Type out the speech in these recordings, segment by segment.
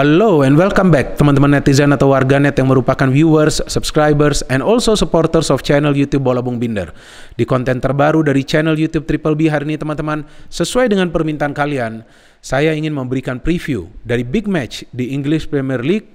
Halo and welcome back teman-teman netizen atau warganet yang merupakan viewers, subscribers, and also supporters of channel YouTube Bola Bung Binder. Di konten terbaru dari channel YouTube Triple B hari ini teman-teman, sesuai dengan permintaan kalian, saya ingin memberikan preview dari big match di English Premier League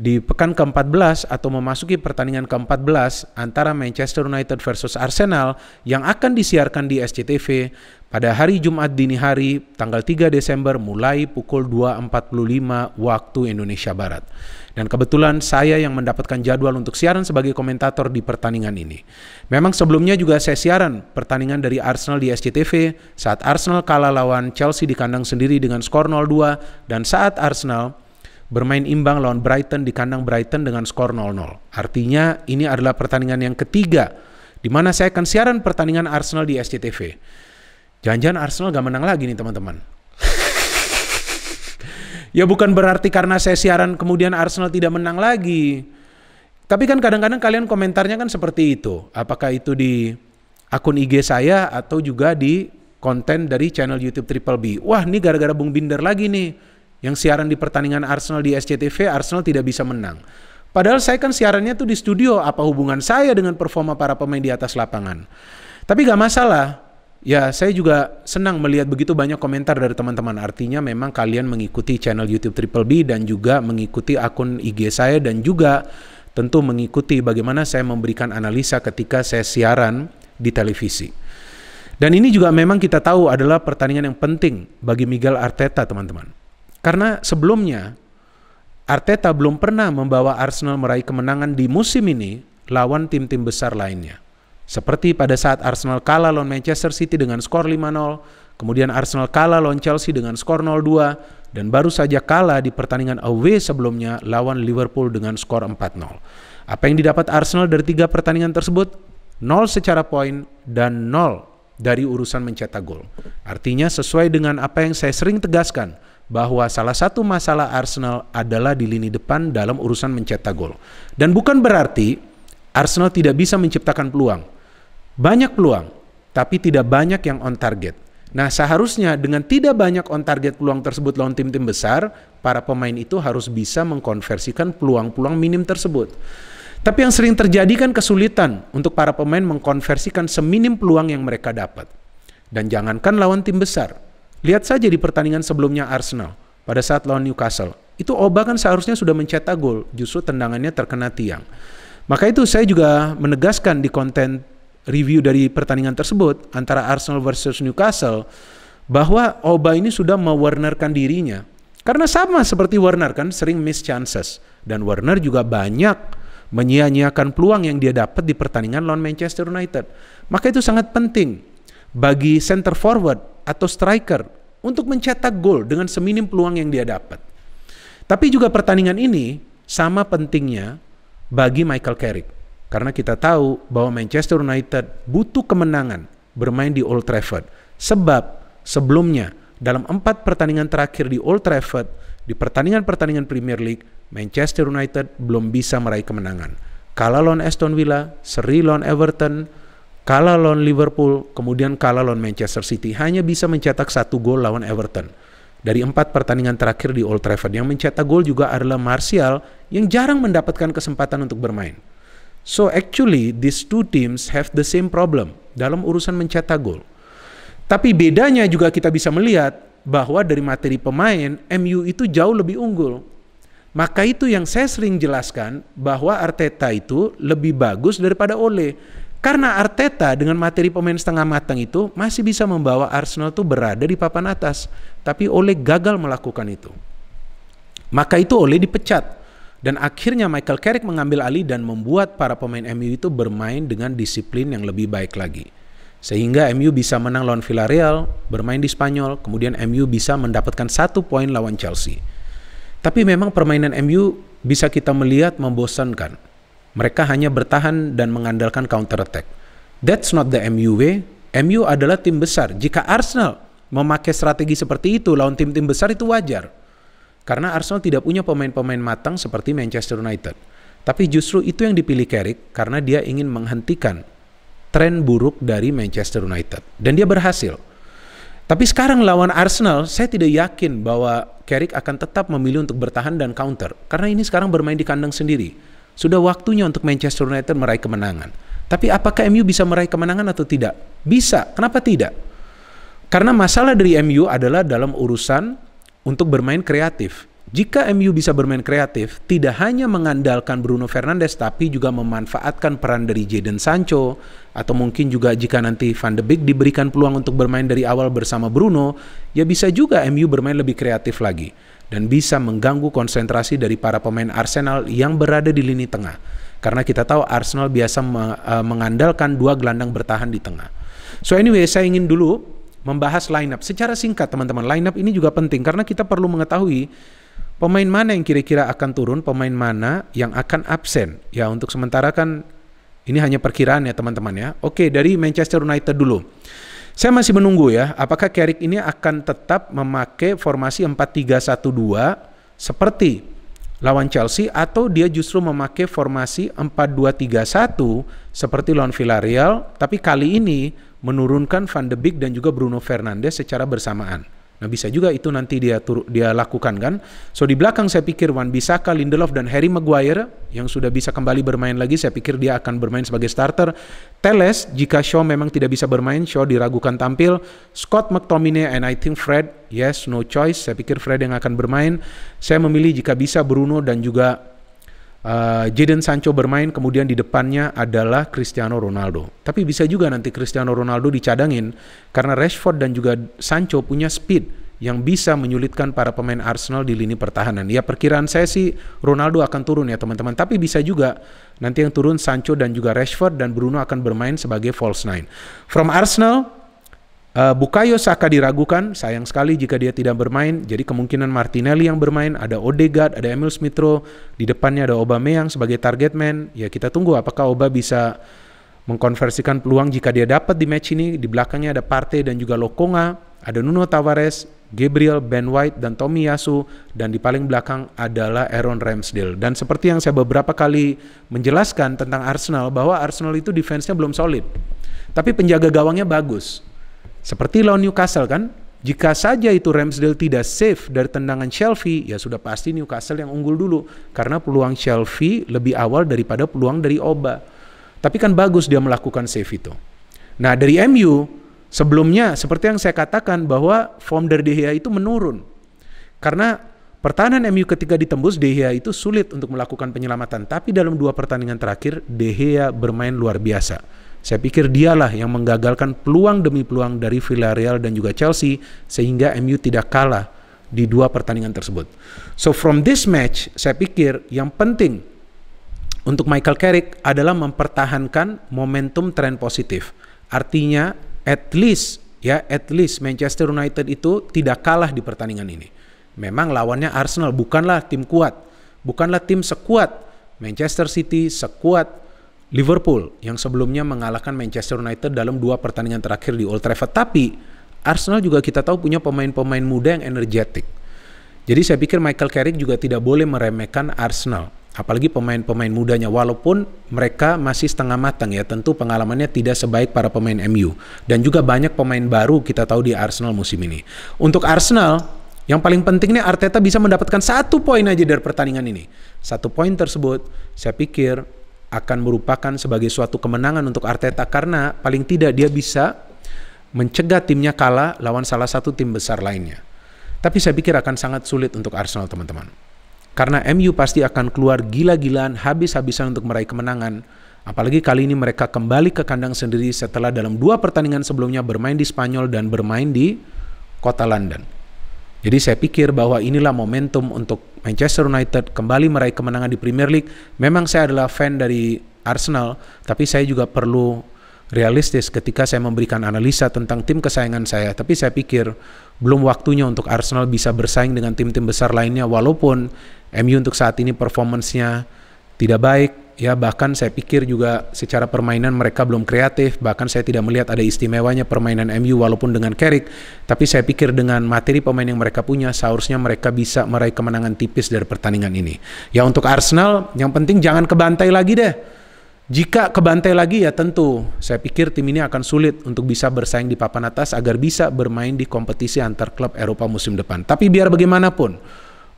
di pekan ke-14 atau memasuki pertandingan ke-14 antara Manchester United versus Arsenal yang akan disiarkan di SCTV pada hari Jumat dini hari tanggal 3 Desember mulai pukul 2.45 waktu Indonesia Barat. Dan kebetulan saya yang mendapatkan jadwal untuk siaran sebagai komentator di pertandingan ini. Memang sebelumnya juga saya siaran pertandingan dari Arsenal di SCTV saat Arsenal kalah lawan Chelsea di kandang sendiri dengan skor 0-2 dan saat Arsenal bermain imbang lawan Brighton di kandang Brighton dengan skor 0-0. Artinya ini adalah pertandingan yang ketiga di mana saya akan siaran pertandingan Arsenal di SCTV. Jangan-jangan Arsenal gak menang lagi nih teman-teman. ya bukan berarti karena saya siaran kemudian Arsenal tidak menang lagi. Tapi kan kadang-kadang kalian komentarnya kan seperti itu. Apakah itu di akun IG saya atau juga di konten dari channel YouTube Triple B. Wah, ini gara-gara Bung Binder lagi nih yang siaran di pertandingan Arsenal di SCTV, Arsenal tidak bisa menang. Padahal saya kan siarannya tuh di studio, apa hubungan saya dengan performa para pemain di atas lapangan. Tapi gak masalah, ya saya juga senang melihat begitu banyak komentar dari teman-teman. Artinya memang kalian mengikuti channel YouTube Triple B dan juga mengikuti akun IG saya dan juga tentu mengikuti bagaimana saya memberikan analisa ketika saya siaran di televisi. Dan ini juga memang kita tahu adalah pertandingan yang penting bagi Miguel Arteta teman-teman. Karena sebelumnya Arteta belum pernah membawa Arsenal meraih kemenangan di musim ini lawan tim-tim besar lainnya. Seperti pada saat Arsenal kalah lawan Manchester City dengan skor 5-0, kemudian Arsenal kalah lawan Chelsea dengan skor 0-2, dan baru saja kalah di pertandingan away sebelumnya lawan Liverpool dengan skor 4-0. Apa yang didapat Arsenal dari tiga pertandingan tersebut? 0 secara poin dan 0 dari urusan mencetak gol. Artinya sesuai dengan apa yang saya sering tegaskan, bahwa salah satu masalah Arsenal adalah di lini depan dalam urusan mencetak gol. Dan bukan berarti Arsenal tidak bisa menciptakan peluang. Banyak peluang, tapi tidak banyak yang on target. Nah, seharusnya dengan tidak banyak on target peluang tersebut lawan tim-tim besar, para pemain itu harus bisa mengkonversikan peluang-peluang minim tersebut. Tapi yang sering terjadi kan kesulitan untuk para pemain mengkonversikan seminim peluang yang mereka dapat. Dan jangankan lawan tim besar, Lihat saja di pertandingan sebelumnya Arsenal pada saat lawan Newcastle. Itu Oba kan seharusnya sudah mencetak gol, justru tendangannya terkena tiang. Maka itu saya juga menegaskan di konten review dari pertandingan tersebut antara Arsenal versus Newcastle bahwa Oba ini sudah mewarnerkan dirinya. Karena sama seperti Warner kan sering miss chances dan Warner juga banyak menyia-nyiakan peluang yang dia dapat di pertandingan lawan Manchester United. Maka itu sangat penting bagi center forward atau striker untuk mencetak gol dengan seminim peluang yang dia dapat. Tapi juga pertandingan ini sama pentingnya bagi Michael Carrick. Karena kita tahu bahwa Manchester United butuh kemenangan bermain di Old Trafford. Sebab sebelumnya dalam empat pertandingan terakhir di Old Trafford, di pertandingan-pertandingan Premier League, Manchester United belum bisa meraih kemenangan. Kalah lawan Aston Villa, seri lawan Everton, kalah lawan Liverpool, kemudian kalah lawan Manchester City, hanya bisa mencetak satu gol lawan Everton. Dari empat pertandingan terakhir di Old Trafford, yang mencetak gol juga adalah Martial yang jarang mendapatkan kesempatan untuk bermain. So actually, these two teams have the same problem dalam urusan mencetak gol. Tapi bedanya juga kita bisa melihat bahwa dari materi pemain, MU itu jauh lebih unggul. Maka itu yang saya sering jelaskan bahwa Arteta itu lebih bagus daripada Ole karena Arteta dengan materi pemain setengah matang itu masih bisa membawa Arsenal itu berada di papan atas, tapi Ole gagal melakukan itu. Maka itu Ole dipecat dan akhirnya Michael Carrick mengambil alih dan membuat para pemain MU itu bermain dengan disiplin yang lebih baik lagi. Sehingga MU bisa menang lawan Villarreal, bermain di Spanyol, kemudian MU bisa mendapatkan satu poin lawan Chelsea. Tapi memang permainan MU bisa kita melihat membosankan mereka hanya bertahan dan mengandalkan counter attack. That's not the MU way. MU adalah tim besar. Jika Arsenal memakai strategi seperti itu lawan tim-tim besar itu wajar. Karena Arsenal tidak punya pemain-pemain matang seperti Manchester United. Tapi justru itu yang dipilih Carrick karena dia ingin menghentikan tren buruk dari Manchester United. Dan dia berhasil. Tapi sekarang lawan Arsenal, saya tidak yakin bahwa Carrick akan tetap memilih untuk bertahan dan counter. Karena ini sekarang bermain di kandang sendiri. Sudah waktunya untuk Manchester United meraih kemenangan. Tapi apakah MU bisa meraih kemenangan atau tidak? Bisa. Kenapa tidak? Karena masalah dari MU adalah dalam urusan untuk bermain kreatif. Jika MU bisa bermain kreatif, tidak hanya mengandalkan Bruno Fernandes tapi juga memanfaatkan peran dari Jadon Sancho atau mungkin juga jika nanti Van de Beek diberikan peluang untuk bermain dari awal bersama Bruno, ya bisa juga MU bermain lebih kreatif lagi dan bisa mengganggu konsentrasi dari para pemain Arsenal yang berada di lini tengah. Karena kita tahu Arsenal biasa e, mengandalkan dua gelandang bertahan di tengah. So anyway, saya ingin dulu membahas lineup secara singkat teman-teman. Lineup ini juga penting karena kita perlu mengetahui pemain mana yang kira-kira akan turun, pemain mana yang akan absen. Ya untuk sementara kan ini hanya perkiraan ya teman-teman ya. Oke, dari Manchester United dulu. Saya masih menunggu ya, apakah Carrick ini akan tetap memakai formasi 4-3-1-2 seperti lawan Chelsea atau dia justru memakai formasi 4-2-3-1 seperti lawan Villarreal tapi kali ini menurunkan Van de Beek dan juga Bruno Fernandes secara bersamaan. Nah bisa juga itu nanti dia dia lakukan kan. So di belakang saya pikir Wan Bisaka, Lindelof dan Harry Maguire yang sudah bisa kembali bermain lagi, saya pikir dia akan bermain sebagai starter. Teles jika Shaw memang tidak bisa bermain, Shaw diragukan tampil. Scott McTominay and I think Fred, yes no choice. Saya pikir Fred yang akan bermain. Saya memilih jika bisa Bruno dan juga uh, Jadon Sancho bermain kemudian di depannya adalah Cristiano Ronaldo. Tapi bisa juga nanti Cristiano Ronaldo dicadangin karena Rashford dan juga Sancho punya speed yang bisa menyulitkan para pemain Arsenal di lini pertahanan. Ya perkiraan saya sih Ronaldo akan turun ya teman-teman. Tapi bisa juga nanti yang turun Sancho dan juga Rashford dan Bruno akan bermain sebagai false nine. From Arsenal, Uh, Bukayo Saka diragukan, sayang sekali jika dia tidak bermain. Jadi kemungkinan Martinelli yang bermain, ada Odegaard, ada Emil Smithrow, di depannya ada Aubameyang sebagai target man. Ya kita tunggu apakah Oba bisa mengkonversikan peluang jika dia dapat di match ini. Di belakangnya ada Partey dan juga Lokonga, ada Nuno Tavares, Gabriel, Ben White, dan Tommy Yasu, dan di paling belakang adalah Aaron Ramsdale. Dan seperti yang saya beberapa kali menjelaskan tentang Arsenal, bahwa Arsenal itu defense-nya belum solid. Tapi penjaga gawangnya bagus seperti lawan Newcastle kan, jika saja itu Ramsdale tidak safe dari tendangan Shelby, ya sudah pasti Newcastle yang unggul dulu. Karena peluang Shelby lebih awal daripada peluang dari Oba. Tapi kan bagus dia melakukan save itu. Nah dari MU, sebelumnya seperti yang saya katakan bahwa form dari De Gea itu menurun. Karena pertahanan MU ketika ditembus De Gea itu sulit untuk melakukan penyelamatan. Tapi dalam dua pertandingan terakhir, De Gea bermain luar biasa saya pikir dialah yang menggagalkan peluang demi peluang dari Villarreal dan juga Chelsea sehingga MU tidak kalah di dua pertandingan tersebut. So from this match, saya pikir yang penting untuk Michael Carrick adalah mempertahankan momentum tren positif. Artinya at least ya at least Manchester United itu tidak kalah di pertandingan ini. Memang lawannya Arsenal bukanlah tim kuat, bukanlah tim sekuat Manchester City, sekuat Liverpool yang sebelumnya mengalahkan Manchester United dalam dua pertandingan terakhir di Old Trafford. Tapi Arsenal juga kita tahu punya pemain-pemain muda yang energetik. Jadi saya pikir Michael Carrick juga tidak boleh meremehkan Arsenal. Apalagi pemain-pemain mudanya walaupun mereka masih setengah matang ya tentu pengalamannya tidak sebaik para pemain MU. Dan juga banyak pemain baru kita tahu di Arsenal musim ini. Untuk Arsenal yang paling penting nih Arteta bisa mendapatkan satu poin aja dari pertandingan ini. Satu poin tersebut saya pikir akan merupakan sebagai suatu kemenangan untuk Arteta karena paling tidak dia bisa mencegah timnya kalah lawan salah satu tim besar lainnya. Tapi saya pikir akan sangat sulit untuk Arsenal teman-teman. Karena MU pasti akan keluar gila-gilaan habis-habisan untuk meraih kemenangan. Apalagi kali ini mereka kembali ke kandang sendiri setelah dalam dua pertandingan sebelumnya bermain di Spanyol dan bermain di kota London. Jadi saya pikir bahwa inilah momentum untuk Manchester United kembali meraih kemenangan di Premier League. Memang saya adalah fan dari Arsenal, tapi saya juga perlu realistis ketika saya memberikan analisa tentang tim kesayangan saya. Tapi saya pikir belum waktunya untuk Arsenal bisa bersaing dengan tim-tim besar lainnya walaupun MU untuk saat ini performancenya tidak baik, Ya bahkan saya pikir juga secara permainan mereka belum kreatif, bahkan saya tidak melihat ada istimewanya permainan MU walaupun dengan Carrick, tapi saya pikir dengan materi pemain yang mereka punya seharusnya mereka bisa meraih kemenangan tipis dari pertandingan ini. Ya untuk Arsenal yang penting jangan kebantai lagi deh. Jika kebantai lagi ya tentu saya pikir tim ini akan sulit untuk bisa bersaing di papan atas agar bisa bermain di kompetisi antar klub Eropa musim depan. Tapi biar bagaimanapun,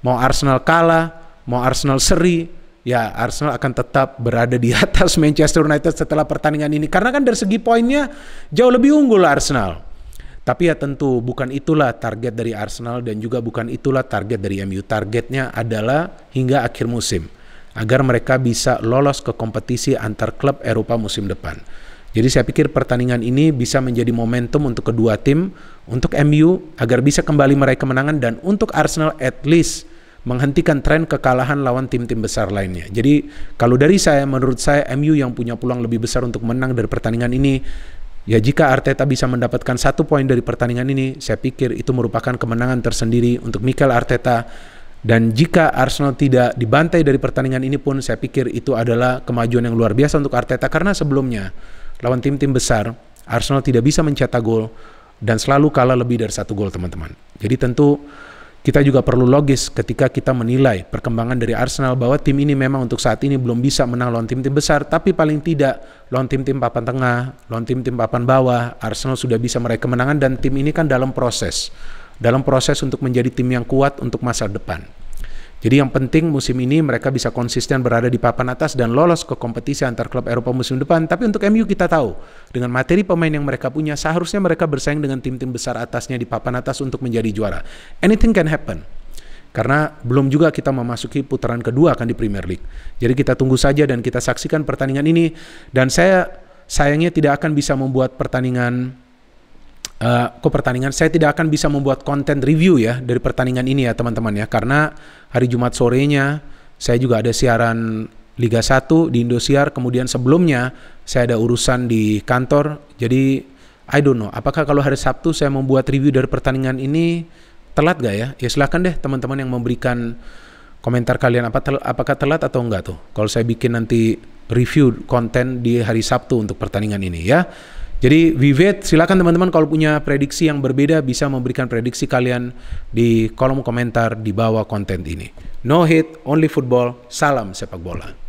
mau Arsenal kalah, mau Arsenal seri, ya Arsenal akan tetap berada di atas Manchester United setelah pertandingan ini karena kan dari segi poinnya jauh lebih unggul Arsenal. Tapi ya tentu bukan itulah target dari Arsenal dan juga bukan itulah target dari MU. Targetnya adalah hingga akhir musim agar mereka bisa lolos ke kompetisi antar klub Eropa musim depan. Jadi saya pikir pertandingan ini bisa menjadi momentum untuk kedua tim, untuk MU agar bisa kembali meraih kemenangan dan untuk Arsenal at least menghentikan tren kekalahan lawan tim-tim besar lainnya. Jadi kalau dari saya, menurut saya MU yang punya peluang lebih besar untuk menang dari pertandingan ini Ya jika Arteta bisa mendapatkan satu poin dari pertandingan ini, saya pikir itu merupakan kemenangan tersendiri untuk Mikel Arteta. Dan jika Arsenal tidak dibantai dari pertandingan ini pun, saya pikir itu adalah kemajuan yang luar biasa untuk Arteta. Karena sebelumnya, lawan tim-tim besar, Arsenal tidak bisa mencetak gol dan selalu kalah lebih dari satu gol teman-teman. Jadi tentu kita juga perlu logis ketika kita menilai perkembangan dari Arsenal bahwa tim ini memang untuk saat ini belum bisa menang lawan tim-tim besar, tapi paling tidak lawan tim-tim papan tengah, lawan tim-tim papan bawah, Arsenal sudah bisa meraih kemenangan dan tim ini kan dalam proses. Dalam proses untuk menjadi tim yang kuat untuk masa depan. Jadi yang penting musim ini mereka bisa konsisten berada di papan atas dan lolos ke kompetisi antar klub Eropa musim depan. Tapi untuk MU kita tahu, dengan materi pemain yang mereka punya, seharusnya mereka bersaing dengan tim-tim besar atasnya di papan atas untuk menjadi juara. Anything can happen karena belum juga kita memasuki putaran kedua akan di Premier League. Jadi kita tunggu saja dan kita saksikan pertandingan ini dan saya sayangnya tidak akan bisa membuat pertandingan uh, eh, ke pertandingan. Saya tidak akan bisa membuat konten review ya dari pertandingan ini ya teman-teman ya. Karena hari Jumat sorenya saya juga ada siaran Liga 1 di Indosiar. Kemudian sebelumnya saya ada urusan di kantor. Jadi I don't know. Apakah kalau hari Sabtu saya membuat review dari pertandingan ini telat gak ya? Ya silahkan deh teman-teman yang memberikan komentar kalian apa tel, apakah telat atau enggak tuh. Kalau saya bikin nanti review konten di hari Sabtu untuk pertandingan ini ya. Jadi Vivet, silakan teman-teman kalau punya prediksi yang berbeda bisa memberikan prediksi kalian di kolom komentar di bawah konten ini. No hate, only football. Salam sepak bola.